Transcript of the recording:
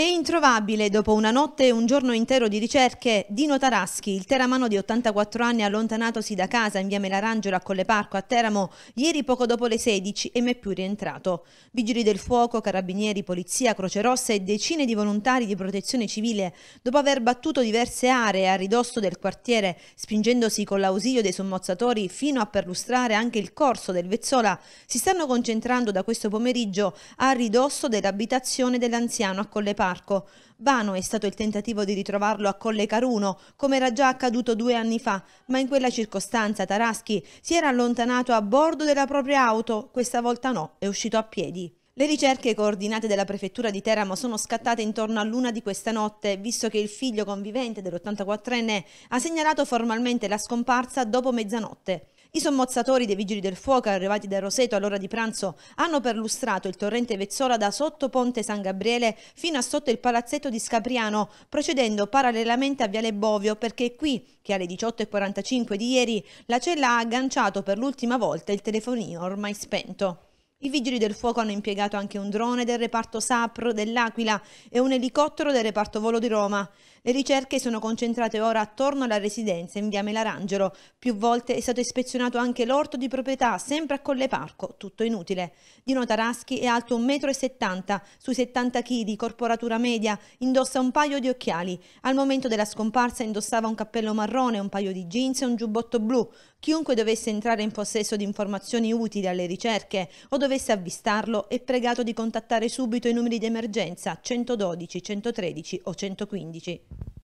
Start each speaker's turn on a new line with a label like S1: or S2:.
S1: È introvabile, dopo una notte e un giorno intero di ricerche, Dino Taraschi, il teramano di 84 anni allontanatosi da casa in via Melarangelo a Colleparco a Teramo, ieri poco dopo le 16 e mai più rientrato. Vigili del fuoco, carabinieri, polizia, Croce Rossa e decine di volontari di protezione civile, dopo aver battuto diverse aree a ridosso del quartiere, spingendosi con l'ausilio dei sommozzatori fino a perlustrare anche il corso del Vezzola, si stanno concentrando da questo pomeriggio a ridosso dell'abitazione dell'anziano a Colleparco Petrarco. Vano è stato il tentativo di ritrovarlo a Colle Caruno, come era già accaduto due anni fa, ma in quella circostanza Taraschi si era allontanato a bordo della propria auto, questa volta no, è uscito a piedi. Le ricerche coordinate della prefettura di Teramo sono scattate intorno a luna di questa notte, visto che il figlio convivente dell'84enne ha segnalato formalmente la scomparsa dopo mezzanotte. I sommozzatori dei vigili del fuoco arrivati da Roseto all'ora di pranzo hanno perlustrato il torrente Vezzola da sotto Ponte San Gabriele fino a sotto il palazzetto di Scapriano, procedendo parallelamente a Viale Bovio perché è qui che alle 18.45 di ieri la cella ha agganciato per l'ultima volta il telefonino ormai spento. I vigili del fuoco hanno impiegato anche un drone del reparto SAPR dell'Aquila e un elicottero del reparto volo di Roma. Le ricerche sono concentrate ora attorno alla residenza in via Melarangelo. Più volte è stato ispezionato anche l'orto di proprietà, sempre a Colle Parco, tutto inutile. Dino Taraschi è alto 1,70 m, sui 70 kg, corporatura media, indossa un paio di occhiali. Al momento della scomparsa indossava un cappello marrone, un paio di jeans e un giubbotto blu. Chiunque dovesse entrare in possesso di informazioni utili alle ricerche o dovesse dovesse avvistarlo è pregato di contattare subito i numeri di emergenza 112, 113 o 115.